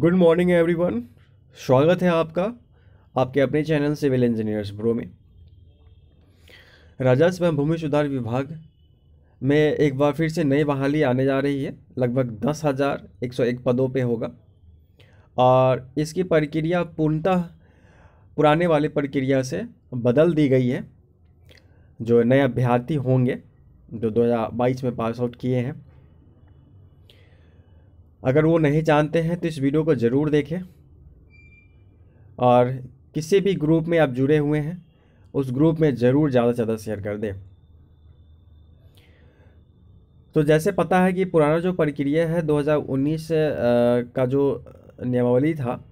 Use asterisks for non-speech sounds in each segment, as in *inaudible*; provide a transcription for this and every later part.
good morning everyone स्वागत है आपका आपके अपने चैनल सिविल इंजीनियर्स ब्रो में राजस्व एवं भूमि सुधार विभाग में एक बार फिर से नई बहाली आने जा रही है लगभग दस हज़ार एक सौ एक पदों पे होगा और इसकी प्रक्रिया पूर्णतः पुराने वाली प्रक्रिया से बदल दी गई है जो नए अभ्यर्थी होंगे जो बाईस में पास आउट किए हैं अगर वो नहीं जानते हैं तो इस वीडियो को ज़रूर देखें और किसी भी ग्रुप में आप जुड़े हुए हैं उस ग्रुप में ज़रूर ज़्यादा से ज़्यादा शेयर कर दें तो जैसे पता है कि पुराना जो प्रक्रिया है 2019 का जो नियमावली था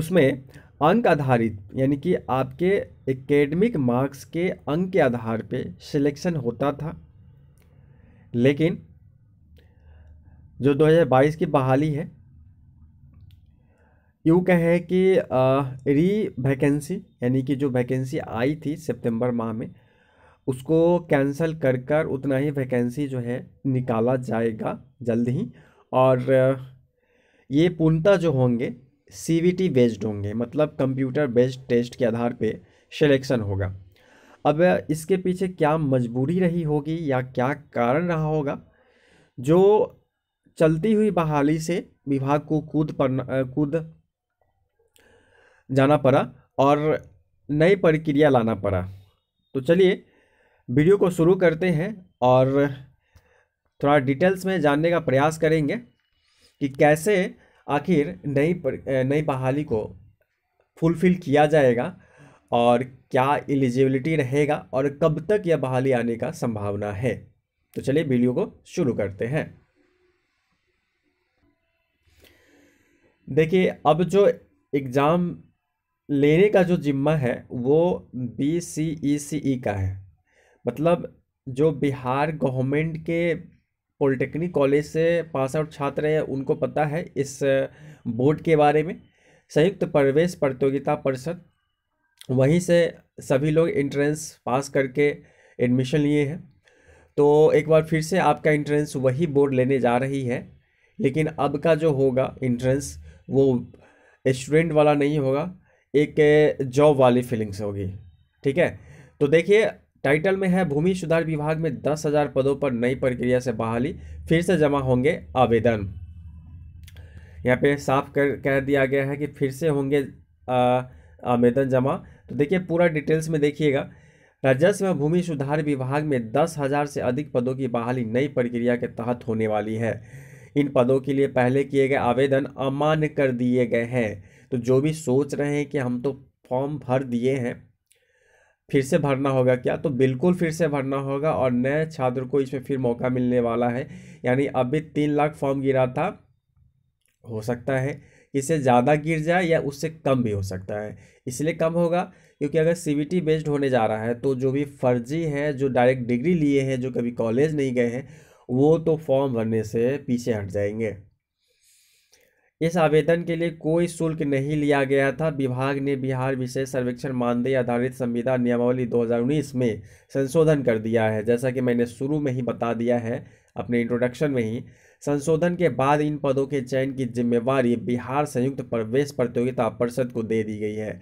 उसमें अंक आधारित यानी कि आपके एकेडमिक मार्क्स के अंक के आधार पे सिलेक्शन होता था लेकिन जो 2022 की बहाली है यूँ कहें कि री वैकेंसी यानी कि जो वैकेंसी आई थी सितंबर माह में उसको कैंसिल कर कर उतना ही वैकेंसी जो है निकाला जाएगा जल्द ही और ये पूर्णतः जो होंगे सी वी टी बेस्ड होंगे मतलब कंप्यूटर बेस्ड टेस्ट के आधार पे सिलेक्शन होगा अब इसके पीछे क्या मजबूरी रही होगी या क्या कारण रहा होगा जो चलती हुई बहाली से विभाग को कूद पड़ना कूद जाना पड़ा और नई प्रक्रिया लाना पड़ा तो चलिए वीडियो को शुरू करते हैं और थोड़ा डिटेल्स में जानने का प्रयास करेंगे कि कैसे आखिर नई नई बहाली को फुलफिल किया जाएगा और क्या एलिजिबिलिटी रहेगा और कब तक यह बहाली आने का संभावना है तो चलिए वीडियो को शुरू करते हैं देखिए अब जो एग्ज़ाम लेने का जो जिम्मा है वो बी सी ई सी ई का है मतलब जो बिहार गवर्नमेंट के पॉलिटेक्निक कॉलेज से पास आउट छात्र हैं उनको पता है इस बोर्ड के बारे में संयुक्त प्रवेश प्रतियोगिता परिषद वहीं से सभी लोग एंट्रेंस पास करके एडमिशन लिए हैं तो एक बार फिर से आपका एंट्रेंस वही बोर्ड लेने जा रही है लेकिन अब का जो होगा एंट्रेंस वो स्टूडेंट वाला नहीं होगा एक जॉब वाली फीलिंग्स होगी ठीक है तो देखिए टाइटल में है भूमि सुधार विभाग में दस हज़ार पदों पर नई प्रक्रिया से बहाली फिर से जमा होंगे आवेदन यहाँ पे साफ कर कह दिया गया है कि फिर से होंगे आवेदन जमा तो देखिए पूरा डिटेल्स में देखिएगा राजस्व भूमि सुधार विभाग में दस हज़ार से अधिक पदों की बहाली नई प्रक्रिया के तहत होने वाली है इन पदों के लिए पहले किए गए आवेदन अमान्य कर दिए गए हैं तो जो भी सोच रहे हैं कि हम तो फॉर्म भर दिए हैं फिर से भरना होगा क्या तो बिल्कुल फिर से भरना होगा और नए छात्र को इसमें फिर मौका मिलने वाला है यानी अभी तीन लाख फॉर्म गिरा था हो सकता है इससे ज़्यादा गिर जाए या उससे कम भी हो सकता है इसलिए कम होगा क्योंकि अगर सी बेस्ड होने जा रहा है तो जो भी फर्जी हैं जो डायरेक्ट डिग्री लिए हैं जो कभी कॉलेज नहीं गए हैं वो तो फॉर्म भरने से पीछे हट जाएंगे इस आवेदन के लिए कोई शुल्क नहीं लिया गया था विभाग ने बिहार विशेष सर्वेक्षण मानदेय आधारित संविधान नियमावली 2019 में संशोधन कर दिया है जैसा कि मैंने शुरू में ही बता दिया है अपने इंट्रोडक्शन में ही संशोधन के बाद इन पदों के चयन की जिम्मेवारी बिहार संयुक्त प्रवेश प्रतियोगिता परिषद को दे दी गई है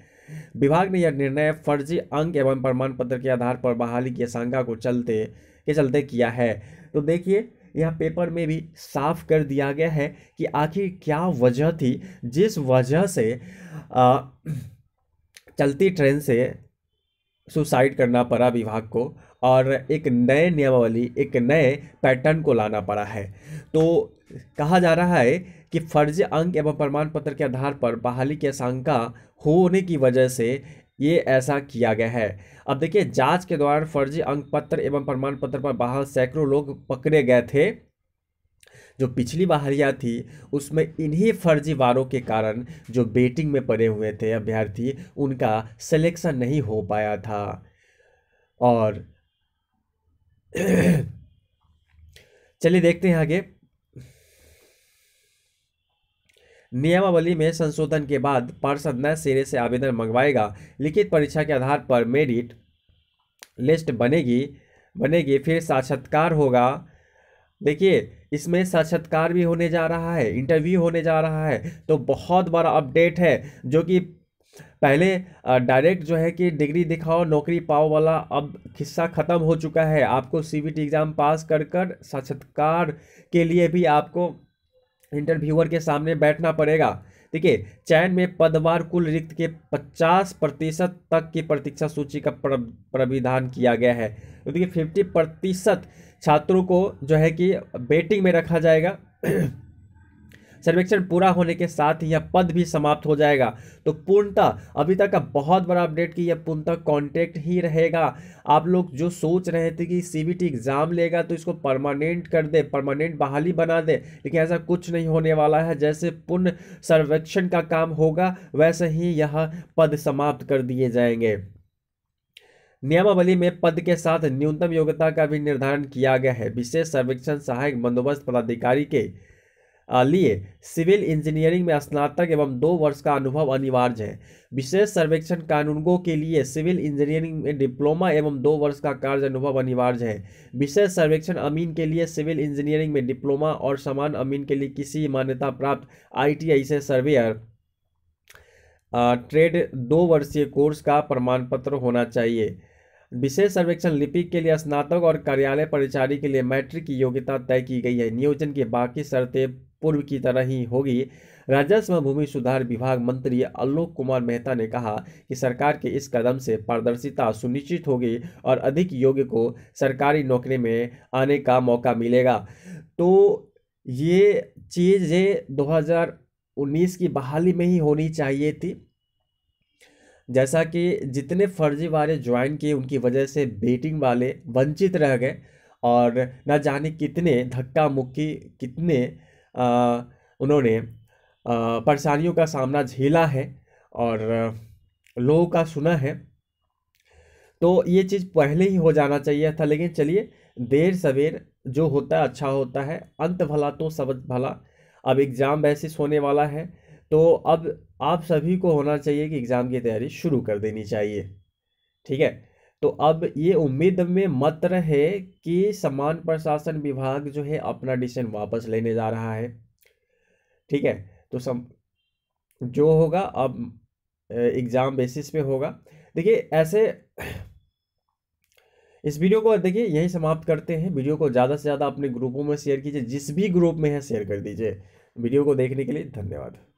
विभाग ने यह निर्णय फर्जी अंक एवं प्रमाण पत्र के आधार पर बहाली की आशंका को चलते के चलते किया है तो देखिए यह पेपर में भी साफ कर दिया गया है कि आखिर क्या वजह थी जिस वजह से आ, चलती ट्रेन से सुसाइड करना पड़ा विभाग को और एक नए नियमावली एक नए पैटर्न को लाना पड़ा है तो कहा जा रहा है कि फर्जी अंक एवं प्रमाण पत्र के आधार पर बहाली की आशंका होने की वजह से ये ऐसा किया गया है अब देखिए जांच के दौरान फर्जी अंक पत्र एवं प्रमाण पत्र पर बहाल सैकड़ों लोग पकड़े गए थे जो पिछली बहालियाँ थी उसमें इन्हीं फर्जीवारों के कारण जो बेटिंग में पड़े हुए थे अभ्यर्थी उनका सिलेक्शन नहीं हो पाया था और *coughs* चलिए देखते हैं आगे नियमावली में संशोधन के बाद पार्षद नए सिरे से आवेदन मंगवाएगा लिखित परीक्षा के आधार पर मेरिट लिस्ट बनेगी बनेगी फिर साक्षात्कार होगा देखिए इसमें साक्षात्कार भी होने जा रहा है इंटरव्यू होने जा रहा है तो बहुत बड़ा अपडेट है जो कि पहले डायरेक्ट जो है कि डिग्री दिखाओ नौकरी पाओ वाला अब किस्सा ख़त्म हो चुका है आपको सी एग्ज़ाम पास कर कर साक्षात्कार के लिए भी आपको इंटरव्यूअर के सामने बैठना पड़ेगा देखिए चयन में पदवार कुल रिक्त के 50 प्रतिशत तक की प्रतीक्षा सूची का प्रविधान किया गया है तो देखिए 50 प्रतिशत छात्रों को जो है कि बेटिंग में रखा जाएगा सर्वेक्षण पूरा होने के साथ ही यह पद भी समाप्त हो जाएगा तो पूर्णतः अभी तक का बहुत बड़ा अपडेट कि यह पूर्णतः कॉन्टेक्ट ही रहेगा आप लोग जो सोच रहे थे कि सी एग्ज़ाम लेगा तो इसको परमानेंट कर दे परमानेंट बहाली बना दे लेकिन ऐसा कुछ नहीं होने वाला है जैसे पूर्ण सर्वेक्षण का काम होगा वैसे ही यह पद समाप्त कर दिए जाएंगे नियमावली में पद के साथ न्यूनतम योग्यता का भी निर्धारण किया गया है विशेष सर्वेक्षण सहायक बंदोबस्त पदाधिकारी के लिए सिविल इंजीनियरिंग में स्नातक एवं दो वर्ष का अनुभव अनिवार्य है विशेष सर्वेक्षण कानूनगो के लिए सिविल इंजीनियरिंग में डिप्लोमा एवं दो वर्ष का कार्य अनुभव अनिवार्य है विशेष सर्वेक्षण अमीन के लिए सिविल इंजीनियरिंग में डिप्लोमा और समान अमीन के लिए किसी मान्यता प्राप्त आई से सर्वेयर ट्रेड दो वर्षीय कोर्स का प्रमाण पत्र होना चाहिए विशेष सर्वेक्षण लिपिक के लिए स्नातक और कार्यालय परिचारी के लिए मैट्रिक की योग्यता तय की गई है नियोजन की बाकी शर्तें पूर्व की तरह ही होगी राजस्व भूमि सुधार विभाग मंत्री आलोक कुमार मेहता ने कहा कि सरकार के इस कदम से पारदर्शिता सुनिश्चित होगी और अधिक योग्य को सरकारी नौकरी में आने का मौका मिलेगा तो ये चीज़ें 2019 की बहाली में ही होनी चाहिए थी जैसा कि जितने फर्जी वाले ज्वाइन किए उनकी वजह से बेटिंग वाले वंचित रह गए और न जाने कितने धक्का मुक्की कितने उन्होंने परेशानियों का सामना झेला है और लोगों का सुना है तो ये चीज़ पहले ही हो जाना चाहिए था लेकिन चलिए देर सवेर जो होता है अच्छा होता है अंत भला तो सब भला अब एग्ज़ाम वैसे होने वाला है तो अब आप सभी को होना चाहिए कि एग्ज़ाम की तैयारी शुरू कर देनी चाहिए ठीक है तो अब ये उम्मीद में मत रहे कि समान प्रशासन विभाग जो है अपना डिसीजन वापस लेने जा रहा है ठीक है तो सम जो होगा अब एग्ज़ाम बेसिस पे होगा देखिए ऐसे इस वीडियो को देखिए यही समाप्त करते हैं वीडियो को ज़्यादा से ज़्यादा अपने ग्रुपों में शेयर कीजिए जिस भी ग्रुप में है शेयर कर दीजिए वीडियो को देखने के लिए धन्यवाद